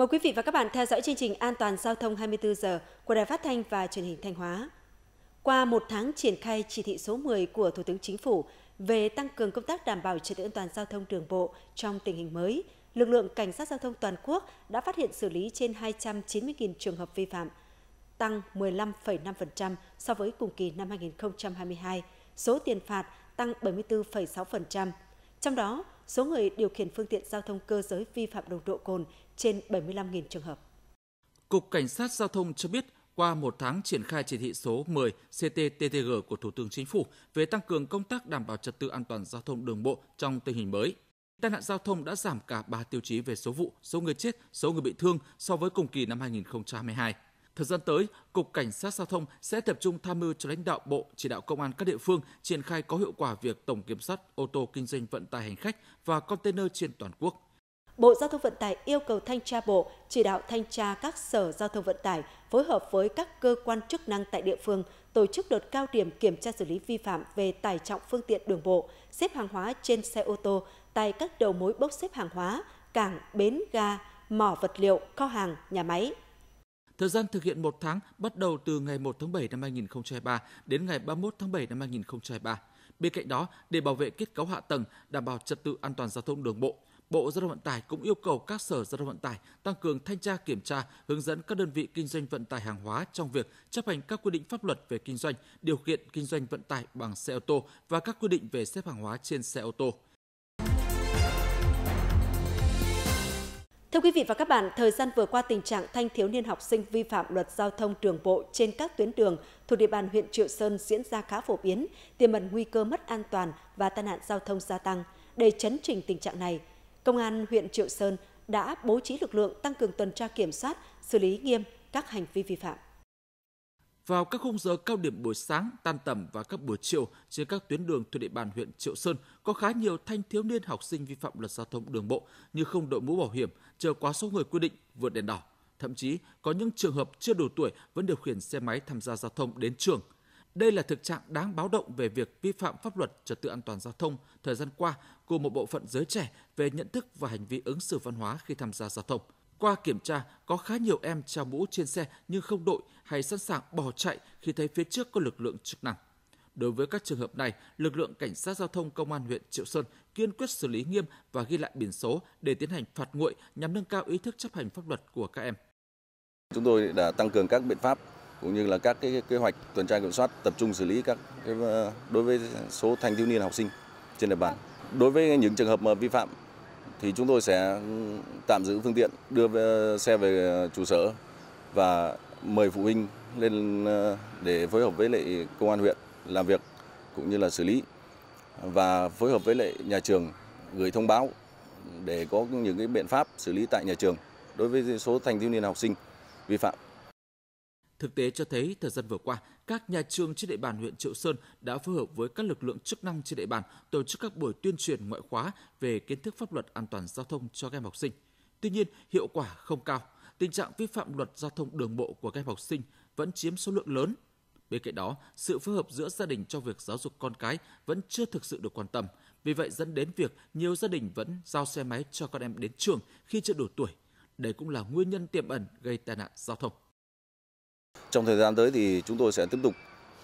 Mời quý vị và các bạn theo dõi chương trình An toàn giao thông 24 giờ của Đài Phát thanh và Truyền hình Thanh Hóa. Qua một tháng triển khai chỉ thị số 10 của Thủ tướng Chính phủ về tăng cường công tác đảm bảo trật tự an toàn giao thông đường bộ trong tình hình mới, lực lượng cảnh sát giao thông toàn quốc đã phát hiện xử lý trên 290.000 trường hợp vi phạm, tăng 15,5% so với cùng kỳ năm 2022, số tiền phạt tăng 74,6%. Trong đó, số người điều khiển phương tiện giao thông cơ giới vi phạm nồng độ cồn trên 75.000 trường hợp. Cục Cảnh sát Giao thông cho biết, qua một tháng triển khai chỉ thị số 10 CTTTG của Thủ tướng Chính phủ về tăng cường công tác đảm bảo trật tự an toàn giao thông đường bộ trong tình hình mới. Tai nạn giao thông đã giảm cả 3 tiêu chí về số vụ, số người chết, số người bị thương so với cùng kỳ năm 2022. Thời gian tới, Cục Cảnh sát Giao thông sẽ tập trung tham mưu cho lãnh đạo bộ, chỉ đạo công an các địa phương triển khai có hiệu quả việc tổng kiểm soát ô tô kinh doanh vận tải hành khách và container trên toàn quốc. Bộ Giao thông Vận tải yêu cầu thanh tra bộ chỉ đạo thanh tra các sở giao thông vận tải phối hợp với các cơ quan chức năng tại địa phương tổ chức đợt cao điểm kiểm tra xử lý vi phạm về tải trọng phương tiện đường bộ, xếp hàng hóa trên xe ô tô tại các đầu mối bốc xếp hàng hóa, cảng, bến ga, mỏ vật liệu, kho hàng, nhà máy, Thời gian thực hiện một tháng bắt đầu từ ngày 1 tháng 7 năm 2023 đến ngày 31 tháng 7 năm 2023. Bên cạnh đó, để bảo vệ kết cấu hạ tầng, đảm bảo trật tự an toàn giao thông đường bộ, Bộ Giao thông Vận tải cũng yêu cầu các sở giao thông vận tải tăng cường thanh tra kiểm tra, hướng dẫn các đơn vị kinh doanh vận tải hàng hóa trong việc chấp hành các quy định pháp luật về kinh doanh, điều kiện kinh doanh vận tải bằng xe ô tô và các quy định về xếp hàng hóa trên xe ô tô. Thưa quý vị và các bạn, thời gian vừa qua tình trạng thanh thiếu niên học sinh vi phạm luật giao thông đường bộ trên các tuyến đường thuộc địa bàn huyện Triệu Sơn diễn ra khá phổ biến, tiềm ẩn nguy cơ mất an toàn và tai nạn giao thông gia tăng. Để chấn chỉnh tình trạng này, Công an huyện Triệu Sơn đã bố trí lực lượng tăng cường tuần tra kiểm soát, xử lý nghiêm các hành vi vi phạm vào các khung giờ cao điểm buổi sáng, tan tầm và các buổi chiều trên các tuyến đường thuộc địa bàn huyện Triệu Sơn có khá nhiều thanh thiếu niên học sinh vi phạm luật giao thông đường bộ như không đội mũ bảo hiểm, chờ quá số người quy định, vượt đèn đỏ. Thậm chí có những trường hợp chưa đủ tuổi vẫn điều khiển xe máy tham gia giao thông đến trường. Đây là thực trạng đáng báo động về việc vi phạm pháp luật trật tự an toàn giao thông thời gian qua của một bộ phận giới trẻ về nhận thức và hành vi ứng xử văn hóa khi tham gia giao thông – qua kiểm tra, có khá nhiều em trao mũ trên xe nhưng không đội hay sẵn sàng bỏ chạy khi thấy phía trước có lực lượng chức năng. Đối với các trường hợp này, lực lượng cảnh sát giao thông công an huyện Triệu Sơn kiên quyết xử lý nghiêm và ghi lại biển số để tiến hành phạt nguội nhằm nâng cao ý thức chấp hành pháp luật của các em. Chúng tôi đã tăng cường các biện pháp cũng như là các cái kế hoạch tuần tra kiểm soát tập trung xử lý các ờ, đối với số thanh thiếu niên học sinh trên địa bàn. Đối với những trường hợp mà vi phạm thì chúng tôi sẽ tạm giữ phương tiện đưa xe về trụ sở và mời phụ huynh lên ờ, để phối hợp với lại công an huyện làm việc cũng như là xử lý và phối hợp với lại nhà trường gửi thông báo để có những cái biện pháp xử lý tại nhà trường đối với số thanh thiếu niên học sinh vi phạm. Thực tế cho thấy thời gian vừa qua, các nhà trường trên địa bàn huyện Triệu Sơn đã phối hợp với các lực lượng chức năng trên địa bàn tổ chức các buổi tuyên truyền ngoại khóa về kiến thức pháp luật an toàn giao thông cho các em học sinh. Tuy nhiên, hiệu quả không cao. Tình trạng vi phạm luật giao thông đường bộ của các em học sinh vẫn chiếm số lượng lớn. Bên cạnh đó, sự phối hợp giữa gia đình trong việc giáo dục con cái vẫn chưa thực sự được quan tâm. Vì vậy dẫn đến việc nhiều gia đình vẫn giao xe máy cho con em đến trường khi chưa đủ tuổi. Đây cũng là nguyên nhân tiềm ẩn gây tai nạn giao thông. Trong thời gian tới thì chúng tôi sẽ tiếp tục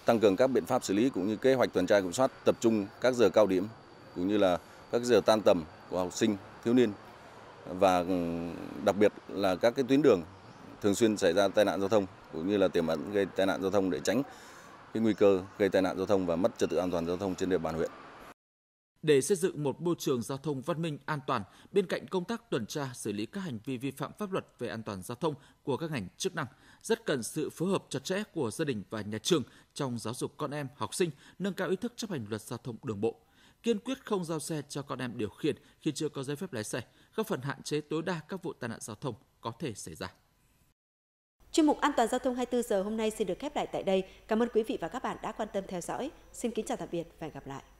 tăng cường các biện pháp xử lý cũng như kế hoạch tuần tra kiểm soát tập trung các giờ cao điểm cũng như là các giờ tan tầm của học sinh, thiếu niên và ừ, đặc biệt là các cái tuyến đường thường xuyên xảy ra tai nạn giao thông cũng như là tiềm ẩn gây tai nạn giao thông để tránh cái nguy cơ gây tai nạn giao thông và mất trật tự an toàn giao thông trên địa bàn huyện. Để xây dựng một môi trường giao thông văn minh an toàn, bên cạnh công tác tuần tra xử lý các hành vi vi phạm pháp luật về an toàn giao thông của các ngành chức năng, rất cần sự phối hợp chặt chẽ của gia đình và nhà trường trong giáo dục con em, học sinh nâng cao ý thức chấp hành luật giao thông đường bộ. Kiên quyết không giao xe cho con em điều khiển khi chưa có giấy phép lái xe, góp phần hạn chế tối đa các vụ tai nạn giao thông có thể xảy ra. Chuyên mục An toàn giao thông 24 giờ hôm nay xin được khép lại tại đây. Cảm ơn quý vị và các bạn đã quan tâm theo dõi. Xin kính chào tạm biệt và hẹn gặp lại.